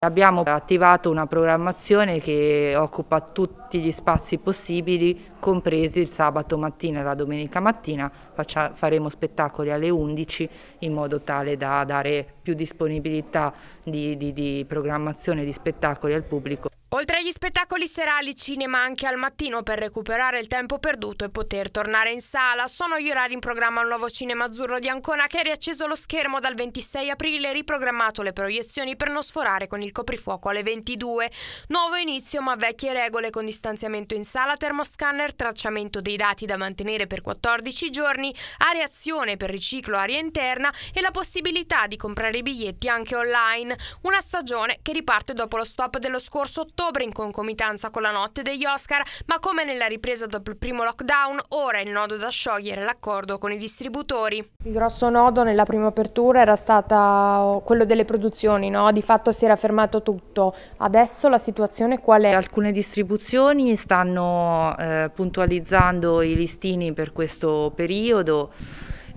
Abbiamo attivato una programmazione che occupa tutti gli spazi possibili, compresi il sabato mattina e la domenica mattina. Faccia, faremo spettacoli alle 11 in modo tale da dare più disponibilità di, di, di programmazione di spettacoli al pubblico. Oltre agli spettacoli serali, cinema anche al mattino per recuperare il tempo perduto e poter tornare in sala. Sono gli orari in programma al nuovo cinema azzurro di Ancona che ha riacceso lo schermo dal 26 aprile e riprogrammato le proiezioni per non sforare con il coprifuoco alle 22. Nuovo inizio ma vecchie regole con distanziamento in sala, termoscanner, tracciamento dei dati da mantenere per 14 giorni, areazione per riciclo aria interna e la possibilità di comprare i biglietti anche online. Una stagione che riparte dopo lo stop dello scorso ottobre ottobre in concomitanza con la notte degli Oscar, ma come nella ripresa dopo il primo lockdown, ora il nodo da sciogliere è l'accordo con i distributori. Il grosso nodo nella prima apertura era stato oh, quello delle produzioni, no? di fatto si era fermato tutto. Adesso la situazione qual è? Alcune distribuzioni stanno eh, puntualizzando i listini per questo periodo.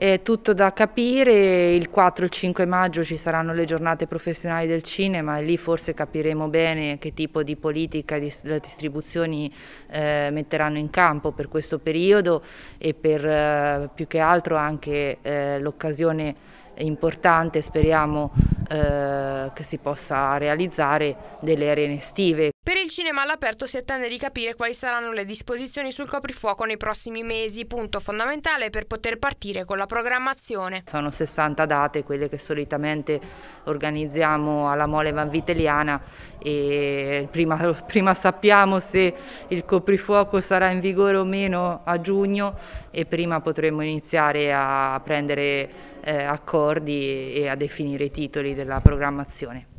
È tutto da capire, il 4 e il 5 maggio ci saranno le giornate professionali del cinema e lì forse capiremo bene che tipo di politica le distribuzioni eh, metteranno in campo per questo periodo e per eh, più che altro anche eh, l'occasione importante, speriamo eh, che si possa realizzare, delle arene estive cinema all'aperto si attende di capire quali saranno le disposizioni sul coprifuoco nei prossimi mesi, punto fondamentale per poter partire con la programmazione. Sono 60 date quelle che solitamente organizziamo alla Mole Van Vanviteliana e prima, prima sappiamo se il coprifuoco sarà in vigore o meno a giugno e prima potremo iniziare a prendere eh, accordi e a definire i titoli della programmazione.